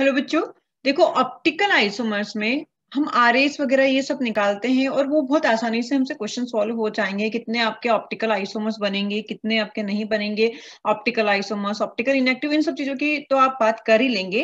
Hello बच्चों देखो optical isomers में हम आर वगैरह ये सब निकालते हैं और वो बहुत आसानी से हमसे क्वेश्चन सॉल्व हो जाएंगे कितने आपके ऑप्टिकल आइसोमर्स बनेंगे कितने आपके नहीं बनेंगे ऑप्टिकल आइसोमर्स ऑप्टिकल इनएक्टिव इन सब चीजों की तो आप बात कर ही लेंगे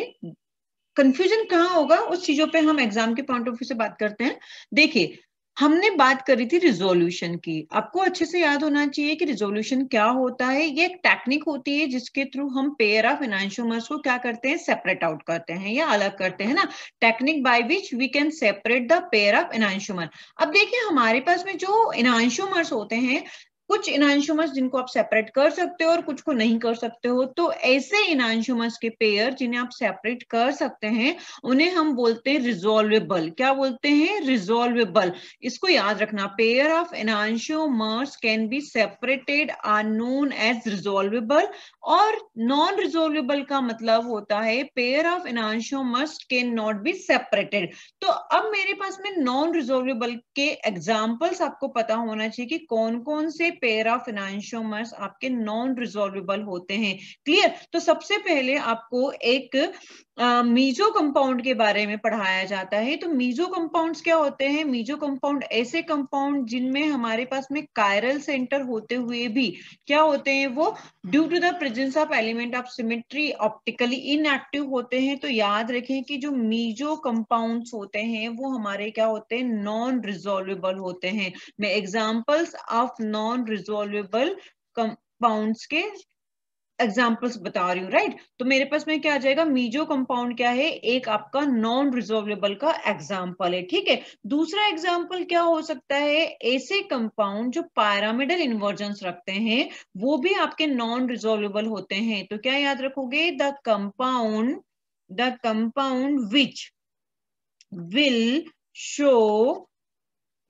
कंफ्यूजन कहाँ होगा उस चीजों पे हम एग्जाम के पॉइंट ऑफ व्यू से बात करते हैं देखिए हमने बात करी थी रिजोल्यूशन की आपको अच्छे से याद होना चाहिए कि रिजोल्यूशन क्या होता है ये एक टेक्निक होती है जिसके थ्रू हम पेयर ऑफ इनांशोमर्स को क्या करते हैं सेपरेट आउट करते हैं या अलग करते हैं ना technique by which we can separate the pair of enantiomer अब देखिए हमारे पास में जो इनांशोमर्स होते हैं कुछ इनाशुमस जिनको आप सेपरेट कर सकते हो और कुछ को नहीं कर सकते हो तो ऐसे इनाशुमस के पेयर जिन्हें आप सेपरेट कर सकते हैं उन्हें हम बोलते हैं रिजोल्वेबल क्या बोलते हैं रिजोल्वेबल इसको याद रखना pair of enantiomers can be separated are known as resolvable और नॉन रिजोल्वेबल का मतलब होता है pair of enantiomers can not be separated तो अब मेरे पास में नॉन रिजोल्वेबल के एग्जाम्पल्स आपको पता होना चाहिए कि कौन कौन से पेयर ऑफ आपके नॉन रिजोल्वेबल होते हैं क्लियर तो सबसे पहले आपको एक मीजो कंपाउंड के बारे में पढ़ाया जाता है तो मीजो कंपाउंड्स क्या होते हैं मीजो कंपाउंड ऐसे कंपाउंड जिनमें हमारे पास में कायरल सेंटर होते हुए भी क्या होते हैं वो due to the presence of element of symmetry optically inactive होते हैं तो याद रखें कि जो मीजो कंपाउंड होते हैं वो हमारे क्या होते हैं नॉन रिजोल्वेबल होते हैं मैं examples of non resolvable compound के एग्जाम्पल्स बता रही हूँ राइट तो मेरे पास में क्या आ जाएगा मीजो कंपाउंड क्या है एक आपका नॉन रिजोल्वेबल का एग्जाम्पल है ठीक है दूसरा एग्जाम्पल क्या हो सकता है ऐसे कंपाउंड जो पैरामिडल इन्वर्जन रखते हैं वो भी आपके नॉन रिजोल्वेबल होते हैं तो क्या याद रखोगे the compound the compound which will show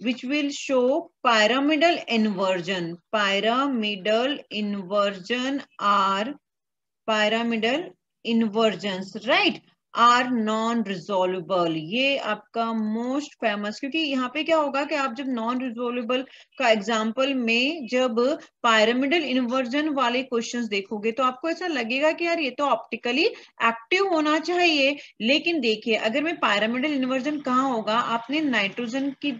which will show pyramidal inversion. Pyramidal inversion are pyramidal inversions, right? Are non resoluble ये आपका मोस्ट फेमस क्योंकि यहाँ पे क्या होगा कि आप जब नॉन रिजोल्यूबल का एग्जाम्पल में जब पायरामिडल इन्वर्जन वाले क्वेश्चन देखोगे तो आपको ऐसा लगेगा कि यार ये तो ऑप्टिकली एक्टिव होना चाहिए लेकिन देखिए अगर मैं पायरामिडल इन्वर्जन कहाँ होगा आपने नाइट्रोजन की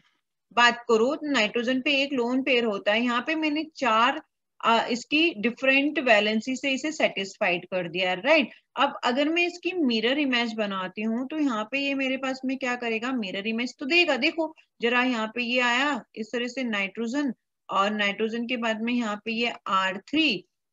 बात करो तो नाइट्रोजन पे एक लोन पेयर होता है यहाँ पे मैंने चार आ, इसकी डिफरेंट वैलेंसी से इसे सेटिस्फाइड कर दिया राइट अब अगर मैं इसकी मिरर इमेज बनाती हूँ तो यहाँ पे ये मेरे पास में क्या करेगा मिरर इमेज तो देगा देखो जरा यहाँ पे ये आया इस तरह से नाइट्रोजन और नाइट्रोजन के बाद में यहाँ पे ये आर थ्री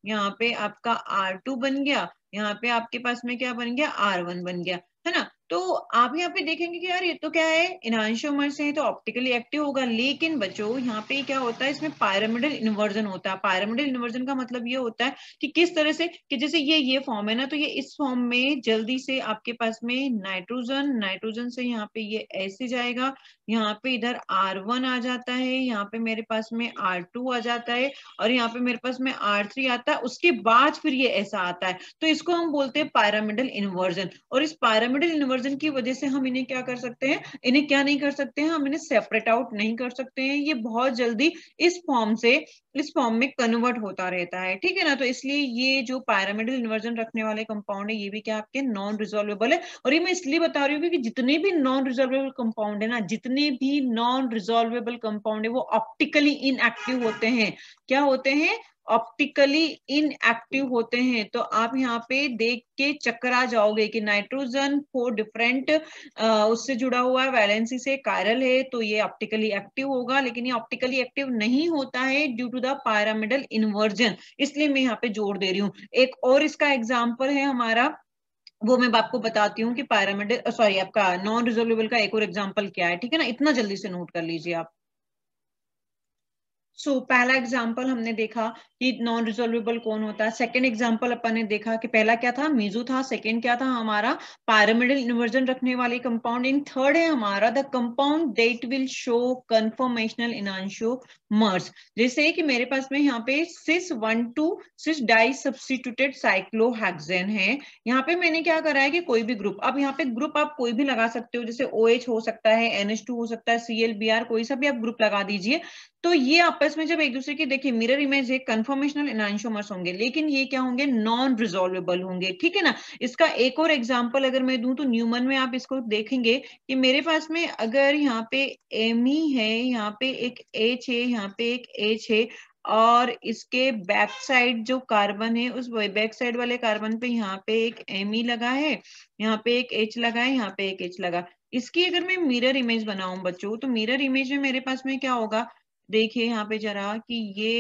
यहाँ पे आपका आर टू बन गया यहाँ पे आपके पास में क्या बन गया आर वन बन गया है ना तो आप यहाँ पे देखेंगे कि यार ये तो क्या है इनहांशोमर से है तो ऑप्टिकली एक्टिव होगा लेकिन बच्चों यहाँ पे क्या होता है इसमें पायरामिडल इन्वर्जन होता है पायरामिडल इन्वर्जन का मतलब ये होता है कि किस तरह से कि जैसे ये ये फॉर्म है ना तो ये इस फॉर्म में जल्दी से आपके पास में नाइट्रोजन नाइट्रोजन से यहाँ पे ये ऐसे जाएगा यहाँ पे इधर आर वन आ जाता है यहाँ पे मेरे पास में आर टू आ जाता है और यहाँ पे मेरे पास में आर थ्री आता है उसके बाद फिर ये ऐसा आता है तो इसको हम बोलते हैं पायरामिडल इन्वर्जन और इस पायरामिडल इन्वर्जन कन्वर्जन की वजह से हम इन्हें क्या कर सकते हैं इन्हें क्या नहीं कर सकते हैं हम इन्हें सेपरेट आउट नहीं कर सकते हैं ये बहुत जल्दी इस फॉर्म से इस फॉर्म में कन्वर्ट होता रहता है ठीक है ना तो इसलिए ये जो पैरामिडल इन्वर्जन रखने वाले कंपाउंड है ये भी क्या आपके नॉन रिजोल्वेबल है और ये मैं इसलिए बता रही हूँ कि जितने भी नॉन रिजोल्वेबल कंपाउंड है ना जितने भी नॉन रिजोल्वेबल कंपाउंड है वो ऑप्टिकली इनएक्टिव होते हैं क्या होते हैं ऑप्टिकली इनएक्टिव होते हैं तो आप यहाँ पे देख के आ जाओगे कि नाइट्रोजन फोर डिफरेंट उससे जुड़ा हुआ है वैलेंसी से कायरल है तो ये ऑप्टिकली एक्टिव होगा लेकिन ये ऑप्टिकली एक्टिव नहीं होता है due to the pyramidal inversion इसलिए मैं यहाँ पे जोर दे रही हूँ एक और इसका एग्जाम्पल है हमारा वो मैं आपको बताती हूँ कि पैरामिडल सॉरी आपका नॉन रिजोल्यूबल का एक और एग्जाम्पल क्या है ठीक है ना इतना जल्दी से नोट कर लीजिए आप सो so, पहला एग्जाम्पल हमने देखा कि नॉन रिजोल्वेबल कौन होता है सेकेंड एग्जाम्पल अपन ने देखा कि पहला क्या था मीजू था सेकेंड क्या था हमारा पैरामिडल इन्वर्जन रखने वाले कंपाउंड इन थर्ड है हमारा the compound that will show conformational enantiomers जैसे कि मेरे पास में यहाँ पे cis one two cis di substituted cyclohexane है यहाँ पे मैंने क्या करा है कि कोई भी ग्रुप अब यहाँ पे ग्रुप आप कोई भी लगा सकते हो जैसे ओ OH हो सकता है एनएच हो सकता है सीएलबीआर कोई सा भी आप ग्रुप लगा दीजिए तो ये आपस में जब एक दूसरे के देखिए मिरर इमेज है कन्फर्मेशनल इनाइनशोमर्स होंगे लेकिन ये क्या होंगे नॉन रिजोल्वेबल होंगे ठीक है ना इसका एक और एग्जाम्पल अगर मैं दू तो न्यूमन में आप इसको देखेंगे कि मेरे पास में अगर यहाँ पे एम ई e है यहाँ पे एक एच है यहाँ पे एक एच है और इसके बैक साइड जो कार्बन है उस बैक साइड वाले कार्बन पे यहाँ पे एक एम ई e लगा है यहाँ पे एक एच लगा है यहाँ पे एक एच लगा इसकी अगर मैं मिरर इमेज बनाऊ बच्चों तो मिरर इमेज में मेरे पास में क्या होगा देखिए यहाँ पे जरा कि ये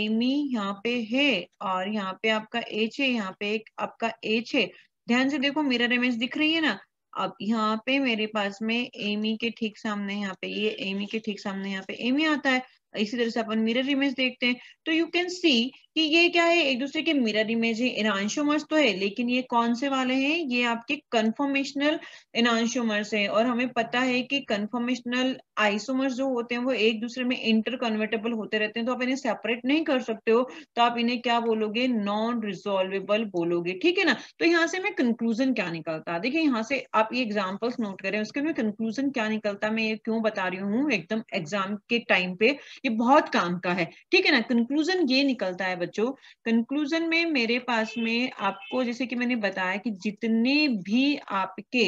एमी यहाँ पे है और यहाँ पे आपका एच है यहाँ पे एक आपका एच है ध्यान से देखो मिरर इमेज दिख रही है ना अब यहाँ पे मेरे पास में एमी के ठीक सामने यहाँ पे ये एमी के ठीक सामने यहाँ पे एमी आता है इसी तरह से अपन मिरर इमेज देखते हैं तो यू कैन सी कि ये क्या है एक दूसरे के मिरर इमेज है इनांशोमर्स तो है लेकिन ये कौन से वाले हैं ये आपके कन्फर्मेशनल इनांशोमर्स हैं और हमें पता है कि कन्फर्मेशनल आइसोमर्स जो होते हैं वो एक दूसरे में इंटर कन्वर्टेबल होते रहते हैं तो आप इन्हें सेपरेट नहीं कर सकते हो तो आप इन्हें क्या बोलोगे नॉन रिजोल्वेबल बोलोगे ठीक है ना तो यहाँ से मैं कंक्लूजन क्या निकलता देखिए यहाँ से आप ये एग्जाम्पल्स नोट करें उसके में कंक्लूजन क्या निकलता मैं ये क्यों बता रही हूँ एकदम एग्जाम के टाइम पे ये बहुत काम का है ठीक है ना कंक्लूजन ये निकलता है बच्चों कंक्लूजन में मेरे पास में आपको जैसे कि मैंने बताया कि जितने भी आपके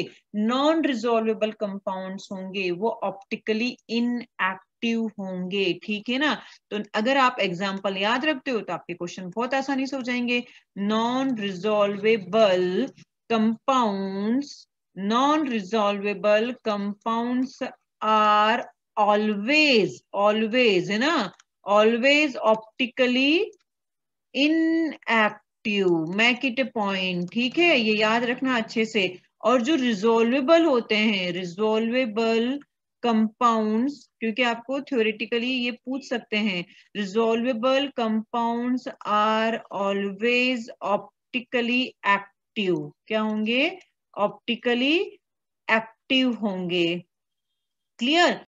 नॉन रिजोल्वेबल कंपाउंड्स होंगे वो ऑप्टिकली इन होंगे ठीक है ना तो अगर आप एग्जाम्पल याद रखते हो तो आपके क्वेश्चन बहुत आसानी से हो जाएंगे non resolvable compounds non resolvable compounds are always always है ना always optically inactive make it a point ठीक है ये याद रखना अच्छे से और जो रिजोल्वेबल होते हैं रिजोल्वेबल कंपाउंड्स क्योंकि आपको थ्योरेटिकली ये पूछ सकते हैं resolvable compounds are always optically active क्या होंगे ऑप्टिकली एक्टिव होंगे क्लियर